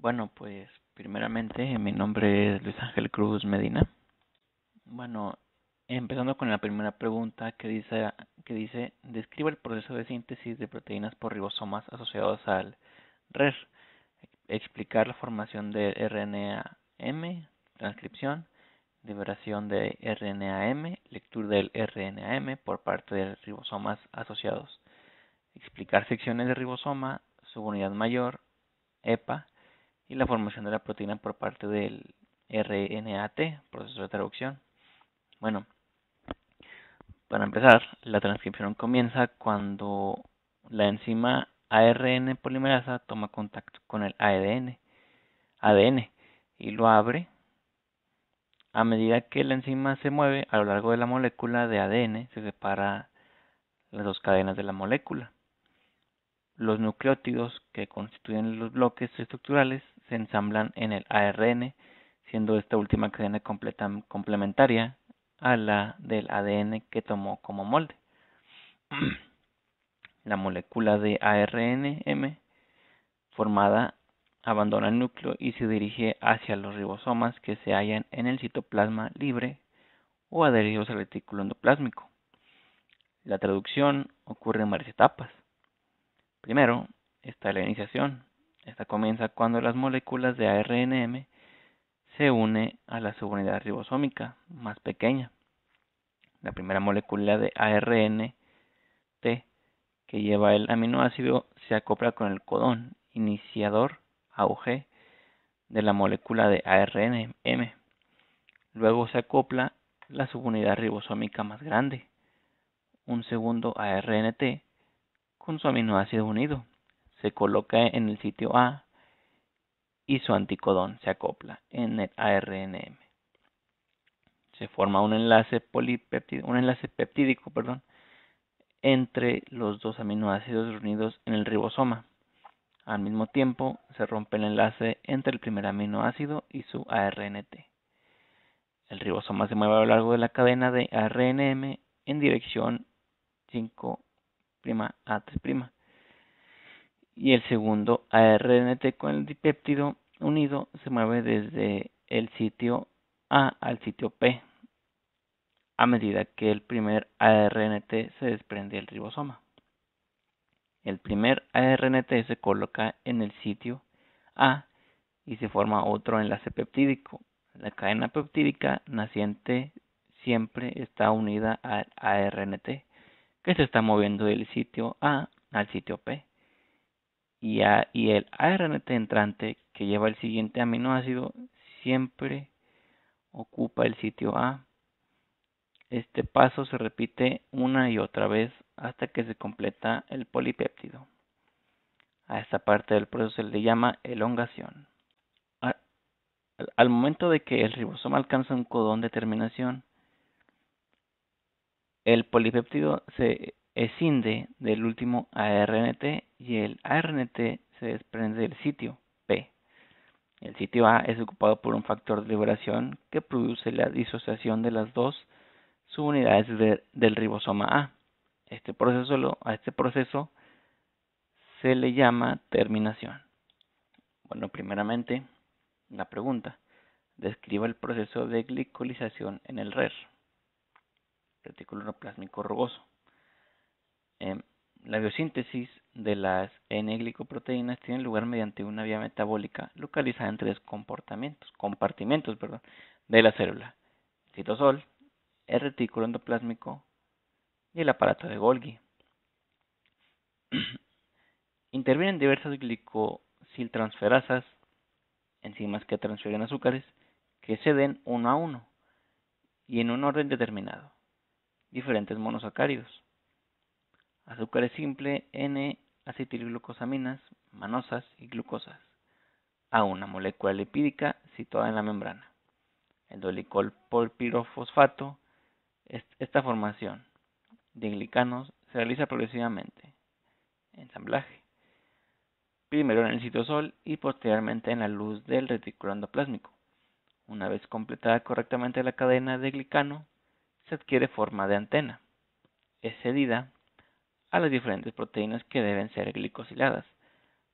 Bueno, pues primeramente mi nombre es Luis Ángel Cruz Medina. Bueno, empezando con la primera pregunta que dice, que dice, describe el proceso de síntesis de proteínas por ribosomas asociados al RER. E Explicar la formación de RNAM, transcripción, liberación de RNAM, lectura del RNAM por parte de ribosomas asociados. Explicar secciones de ribosoma, subunidad mayor, EPA, y la formación de la proteína por parte del RNAT, proceso de traducción. Bueno, para empezar, la transcripción comienza cuando la enzima ARN polimerasa toma contacto con el ADN, ADN y lo abre. A medida que la enzima se mueve a lo largo de la molécula de ADN, se separa las dos cadenas de la molécula. Los nucleótidos que constituyen los bloques estructurales se ensamblan en el ARN, siendo esta última cadena complementaria a la del ADN que tomó como molde. La molécula de ARNM formada abandona el núcleo y se dirige hacia los ribosomas que se hallan en el citoplasma libre o adheridos al retículo endoplásmico. La traducción ocurre en varias etapas. Primero, está la iniciación. Esta comienza cuando las moléculas de ARNM se une a la subunidad ribosómica más pequeña. La primera molécula de ARNT que lleva el aminoácido se acopla con el codón iniciador AUG de la molécula de ARNM. Luego se acopla la subunidad ribosómica más grande, un segundo ARNT con su aminoácido unido, se coloca en el sitio A y su anticodón se acopla en el ARNM. Se forma un enlace, peptídico entre los dos aminoácidos reunidos en el ribosoma. Al mismo tiempo, se rompe el enlace entre el primer aminoácido y su ARNT. El ribosoma se mueve a lo largo de la cadena de ARNM en dirección 5' a 3 y el segundo ARNT con el dipéptido unido se mueve desde el sitio A al sitio P a medida que el primer ARNT se desprende del ribosoma. El primer ARNT se coloca en el sitio A y se forma otro enlace peptídico. La cadena peptídica naciente siempre está unida al ARNT que se está moviendo del sitio A al sitio P y, el ARN entrante que lleva el siguiente aminoácido siempre ocupa el sitio A. Este paso se repite una y otra vez hasta que se completa el polipéptido. A esta parte del proceso se le llama elongación. Al momento de que el ribosoma alcanza un codón de terminación, el polipéptido se INDE del último ARNT y el ARNT se desprende del sitio P. El sitio A es ocupado por un factor de liberación que produce la disociación de las dos subunidades del ribosoma A. Este proceso a este proceso se le llama terminación. Bueno, primeramente, la pregunta. Describa el proceso de glicolización en el RER, retículo plásmico rugoso. Em, la biosíntesis de las N-glicoproteínas tiene lugar mediante una vía metabólica localizada en tres comportamientos, compartimentos de la célula, el citosol, el retículo endoplásmico y el aparato de Golgi. Intervienen diversas glicosiltransferasas, enzimas que transfieren azúcares, que se den uno a uno y en un orden determinado, diferentes monosacáridos azúcares simple, N, acetilglucosaminas, manosas y glucosas, a una molécula lipídica situada en la membrana. El dolicol por esta formación de glicanos se realiza progresivamente. Ensamblaje. Primero en el citosol y posteriormente en la luz del retículo endoplásmico. Una vez completada correctamente la cadena de glicano, se adquiere forma de antena. Es cedida a las diferentes proteínas que deben ser glicosiladas.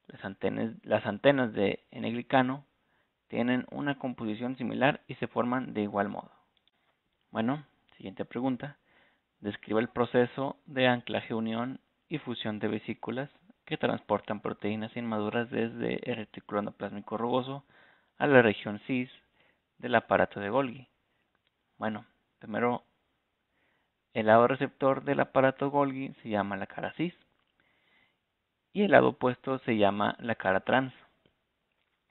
Las antenas, de N-glicano tienen una composición similar y se forman de igual modo. Bueno, siguiente pregunta. Describe el proceso de anclaje, unión y fusión de vesículas que transportan proteínas inmaduras desde el retículo endoplásmico rugoso a la región cis del aparato de Golgi. Bueno, primero el lado receptor del aparato Golgi se llama la cara cis y el lado opuesto se llama la cara trans.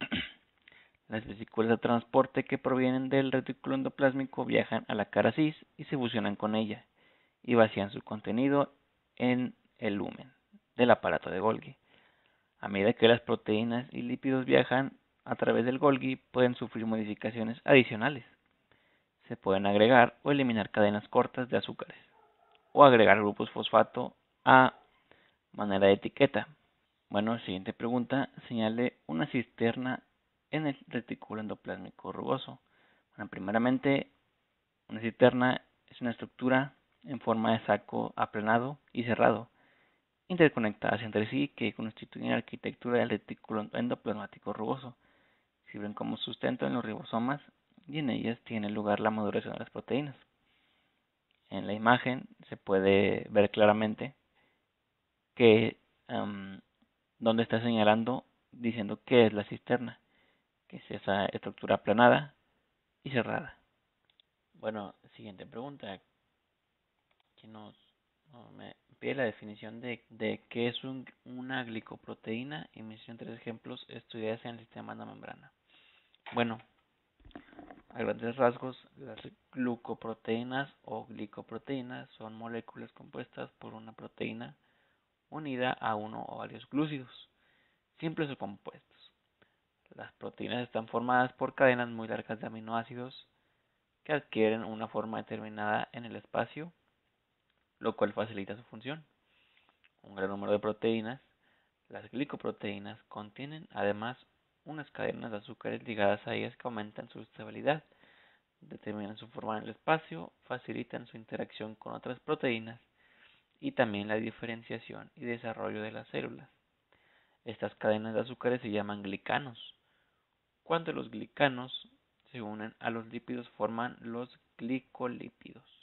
Las vesículas de transporte que provienen del retículo endoplásmico viajan a la cara cis y se fusionan con ella y vacían su contenido en el lumen del aparato de Golgi. A medida que las proteínas y lípidos viajan a través del Golgi, pueden sufrir modificaciones adicionales se pueden agregar o eliminar cadenas cortas de azúcares o agregar grupos fosfato a manera de etiqueta. Bueno, siguiente pregunta, señale una cisterna en el retículo endoplásmico rugoso. Bueno, primeramente, una cisterna es una estructura en forma de saco aplanado y cerrado, interconectadas entre sí que constituyen la arquitectura del retículo endoplasmático rugoso. Sirven como sustento en los ribosomas y en ellas tiene lugar la maduración de las proteínas. En la imagen se puede ver claramente que donde está señalando diciendo que es la cisterna, que es esa estructura aplanada y cerrada. Bueno, siguiente pregunta ¿Quién nos, pide la definición de, que qué es una glicoproteína y mencionan tres ejemplos estudiados en el sistema de la membrana. Bueno, a grandes rasgos, las glucoproteínas o glicoproteínas son moléculas compuestas por una proteína unida a uno o varios glúcidos, simples o compuestos. Las proteínas están formadas por cadenas muy largas de aminoácidos que adquieren una forma determinada en el espacio, lo cual facilita su función. Un gran número de proteínas, las glicoproteínas, contienen además unas cadenas de azúcares ligadas a ellas que aumentan su estabilidad, determinan su forma en el espacio, facilitan su interacción con otras proteínas y también la diferenciación y desarrollo de las células. Estas cadenas de azúcares se llaman glicanos. Cuando los glicanos se unen a los lípidos forman los glicolípidos.